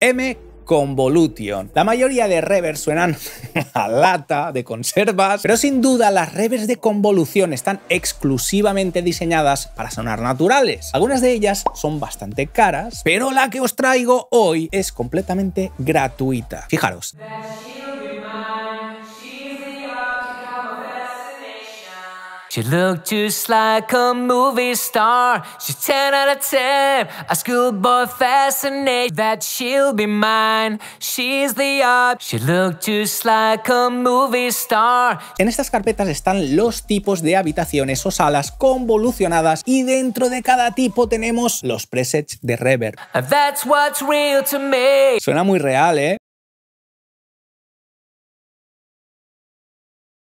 M Convolution. La mayoría de revers suenan a lata de conservas, pero sin duda las revers de convolución están exclusivamente diseñadas para sonar naturales. Algunas de ellas son bastante caras, pero la que os traigo hoy es completamente gratuita. Fijaros. She looked just like a movie star. She's 10 out of 10. A schoolboy fascinated that she'll be mine. She's the art. She looked just like a movie star. En estas carpetas están los tipos de habitaciones o salas convolucionadas y dentro de cada tipo tenemos los presets de reverb. That's what's real to me. Suena muy real, ¿eh?